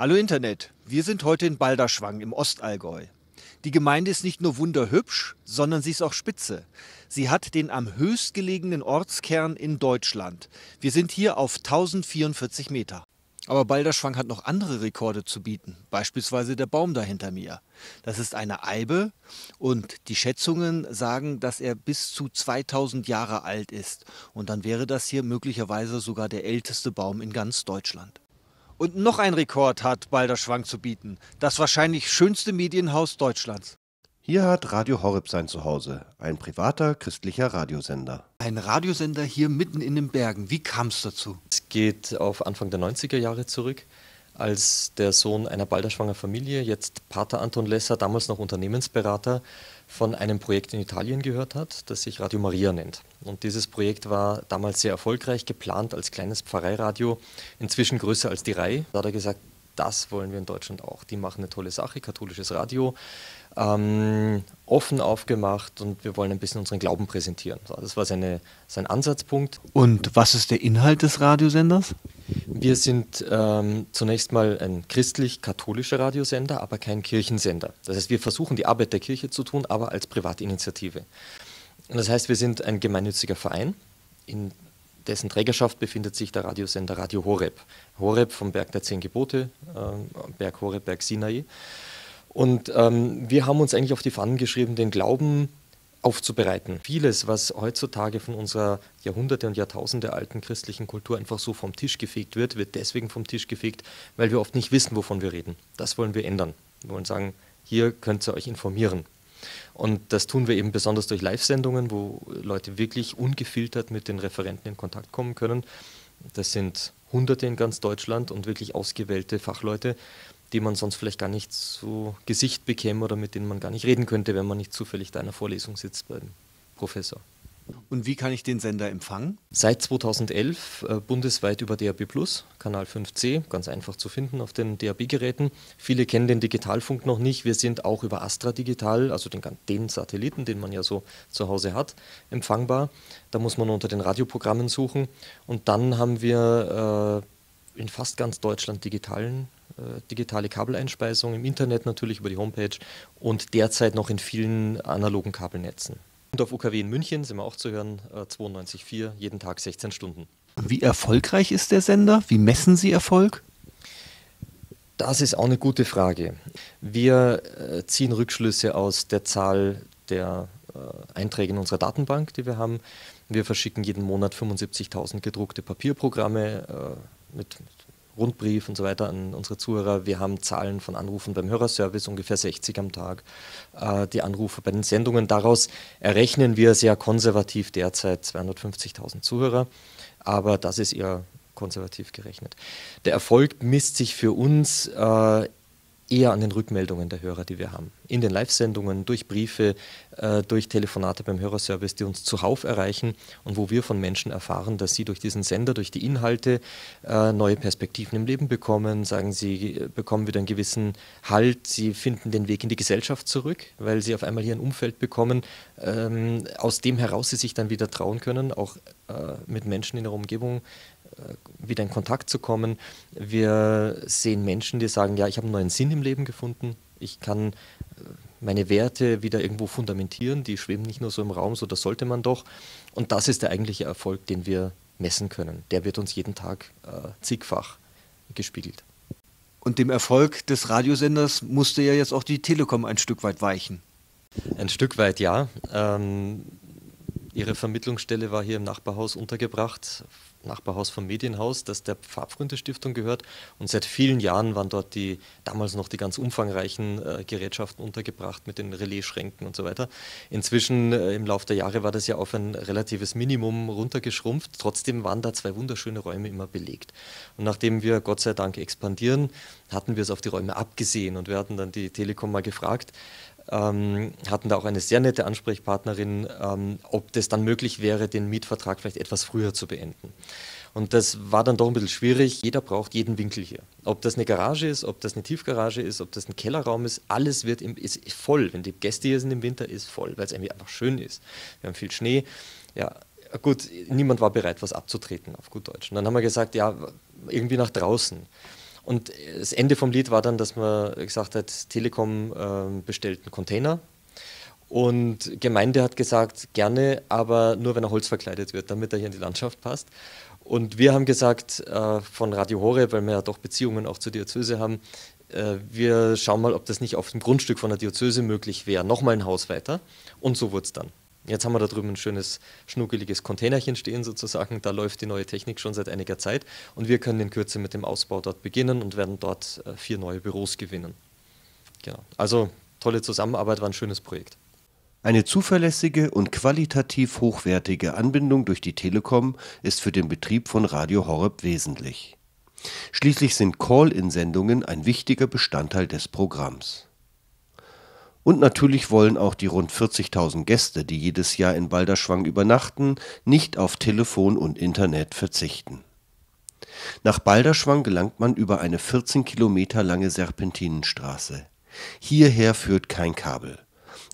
Hallo Internet, wir sind heute in Balderschwang im Ostallgäu. Die Gemeinde ist nicht nur wunderhübsch, sondern sie ist auch spitze. Sie hat den am höchstgelegenen Ortskern in Deutschland. Wir sind hier auf 1044 Meter. Aber Balderschwang hat noch andere Rekorde zu bieten, beispielsweise der Baum da hinter mir. Das ist eine Eibe und die Schätzungen sagen, dass er bis zu 2000 Jahre alt ist. Und dann wäre das hier möglicherweise sogar der älteste Baum in ganz Deutschland. Und noch ein Rekord hat Balderschwang zu bieten. Das wahrscheinlich schönste Medienhaus Deutschlands. Hier hat Radio Horeb sein Zuhause, ein privater christlicher Radiosender. Ein Radiosender hier mitten in den Bergen. Wie kam es dazu? Es geht auf Anfang der 90er Jahre zurück als der Sohn einer Balderschwanger Familie, jetzt Pater Anton Lesser, damals noch Unternehmensberater, von einem Projekt in Italien gehört hat, das sich Radio Maria nennt. Und dieses Projekt war damals sehr erfolgreich, geplant als kleines Pfarreiradio, inzwischen größer als die Reihe. Da hat er gesagt, das wollen wir in Deutschland auch. Die machen eine tolle Sache, katholisches Radio, ähm, offen aufgemacht und wir wollen ein bisschen unseren Glauben präsentieren. Das war seine, sein Ansatzpunkt. Und was ist der Inhalt des Radiosenders? Wir sind ähm, zunächst mal ein christlich-katholischer Radiosender, aber kein Kirchensender. Das heißt, wir versuchen die Arbeit der Kirche zu tun, aber als Privatinitiative. Und das heißt, wir sind ein gemeinnütziger Verein in dessen Trägerschaft befindet sich der Radiosender Radio Horeb. Horeb vom Berg der Zehn Gebote, äh, Berg Horeb, Berg Sinai. Und ähm, wir haben uns eigentlich auf die Fahnen geschrieben, den Glauben aufzubereiten. Vieles, was heutzutage von unserer Jahrhunderte und Jahrtausende alten christlichen Kultur einfach so vom Tisch gefegt wird, wird deswegen vom Tisch gefegt, weil wir oft nicht wissen, wovon wir reden. Das wollen wir ändern. Wir wollen sagen, hier könnt ihr euch informieren. Und das tun wir eben besonders durch Live-Sendungen, wo Leute wirklich ungefiltert mit den Referenten in Kontakt kommen können. Das sind Hunderte in ganz Deutschland und wirklich ausgewählte Fachleute, die man sonst vielleicht gar nicht zu Gesicht bekäme oder mit denen man gar nicht reden könnte, wenn man nicht zufällig da in deiner Vorlesung sitzt beim Professor. Und wie kann ich den Sender empfangen? Seit 2011 äh, bundesweit über DAB+, Kanal 5C, ganz einfach zu finden auf den DAB-Geräten. Viele kennen den Digitalfunk noch nicht. Wir sind auch über Astra Digital, also den, den Satelliten, den man ja so zu Hause hat, empfangbar. Da muss man unter den Radioprogrammen suchen. Und dann haben wir äh, in fast ganz Deutschland digitalen äh, digitale Kabeleinspeisung im Internet natürlich über die Homepage und derzeit noch in vielen analogen Kabelnetzen. Und auf UKW in München sind wir auch zu hören, 92.4, äh, jeden Tag 16 Stunden. Wie erfolgreich ist der Sender? Wie messen Sie Erfolg? Das ist auch eine gute Frage. Wir äh, ziehen Rückschlüsse aus der Zahl der äh, Einträge in unserer Datenbank, die wir haben. Wir verschicken jeden Monat 75.000 gedruckte Papierprogramme mit Rundbrief und so weiter an unsere Zuhörer. Wir haben Zahlen von Anrufen beim Hörerservice, ungefähr 60 am Tag, äh, die Anrufe bei den Sendungen. Daraus errechnen wir sehr konservativ derzeit 250.000 Zuhörer, aber das ist eher konservativ gerechnet. Der Erfolg misst sich für uns äh, eher an den Rückmeldungen der Hörer, die wir haben. In den Live-Sendungen, durch Briefe, äh, durch Telefonate beim Hörerservice, die uns zuhauf erreichen und wo wir von Menschen erfahren, dass sie durch diesen Sender, durch die Inhalte äh, neue Perspektiven im Leben bekommen, sagen sie, äh, bekommen wieder einen gewissen Halt, sie finden den Weg in die Gesellschaft zurück, weil sie auf einmal hier ein Umfeld bekommen, ähm, aus dem heraus sie sich dann wieder trauen können, auch äh, mit Menschen in der Umgebung äh, wieder in Kontakt zu kommen. Wir sehen Menschen, die sagen, ja, ich habe einen neuen Sinn im Leben gefunden. Ich kann äh, meine Werte wieder irgendwo fundamentieren. Die schweben nicht nur so im Raum, so das sollte man doch. Und das ist der eigentliche Erfolg, den wir messen können. Der wird uns jeden Tag äh, zigfach gespiegelt. Und dem Erfolg des Radiosenders musste ja jetzt auch die Telekom ein Stück weit weichen. Ein Stück weit ja. Ähm, Ihre Vermittlungsstelle war hier im Nachbarhaus untergebracht, Nachbarhaus vom Medienhaus, das der Pfadfreunde-Stiftung gehört. Und seit vielen Jahren waren dort die damals noch die ganz umfangreichen äh, Gerätschaften untergebracht mit den relais und so weiter. Inzwischen äh, im Laufe der Jahre war das ja auf ein relatives Minimum runtergeschrumpft. Trotzdem waren da zwei wunderschöne Räume immer belegt. Und nachdem wir Gott sei Dank expandieren, hatten wir es auf die Räume abgesehen und wir hatten dann die Telekom mal gefragt, ähm, hatten da auch eine sehr nette Ansprechpartnerin, ähm, ob das dann möglich wäre, den Mietvertrag vielleicht etwas früher zu beenden. Und das war dann doch ein bisschen schwierig. Jeder braucht jeden Winkel hier. Ob das eine Garage ist, ob das eine Tiefgarage ist, ob das ein Kellerraum ist, alles wird im, ist voll. Wenn die Gäste hier sind im Winter, ist voll, weil es einfach schön ist. Wir haben viel Schnee. Ja, gut, niemand war bereit, was abzutreten, auf gut Deutsch. Und dann haben wir gesagt, ja, irgendwie nach draußen. Und das Ende vom Lied war dann, dass man gesagt hat, Telekom äh, bestellt einen Container. Und Gemeinde hat gesagt, gerne, aber nur wenn er Holz verkleidet wird, damit er hier in die Landschaft passt. Und wir haben gesagt äh, von Radio Hore, weil wir ja doch Beziehungen auch zur Diözese haben, äh, wir schauen mal, ob das nicht auf dem Grundstück von der Diözese möglich wäre. Nochmal ein Haus weiter. Und so wurde es dann. Jetzt haben wir da drüben ein schönes, schnuckeliges Containerchen stehen sozusagen. Da läuft die neue Technik schon seit einiger Zeit und wir können in Kürze mit dem Ausbau dort beginnen und werden dort äh, vier neue Büros gewinnen. Genau. Also tolle Zusammenarbeit, war ein schönes Projekt. Eine zuverlässige und qualitativ hochwertige Anbindung durch die Telekom ist für den Betrieb von Radio Horeb wesentlich. Schließlich sind Call-in-Sendungen ein wichtiger Bestandteil des Programms. Und natürlich wollen auch die rund 40.000 Gäste, die jedes Jahr in Balderschwang übernachten, nicht auf Telefon und Internet verzichten. Nach Balderschwang gelangt man über eine 14 Kilometer lange Serpentinenstraße. Hierher führt kein Kabel.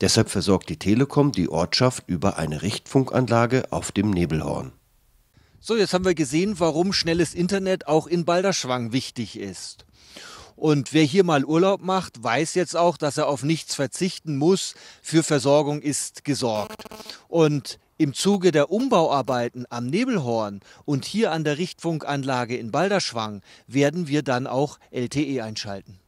Deshalb versorgt die Telekom die Ortschaft über eine Richtfunkanlage auf dem Nebelhorn. So, jetzt haben wir gesehen, warum schnelles Internet auch in Balderschwang wichtig ist. Und wer hier mal Urlaub macht, weiß jetzt auch, dass er auf nichts verzichten muss. Für Versorgung ist gesorgt. Und im Zuge der Umbauarbeiten am Nebelhorn und hier an der Richtfunkanlage in Balderschwang werden wir dann auch LTE einschalten.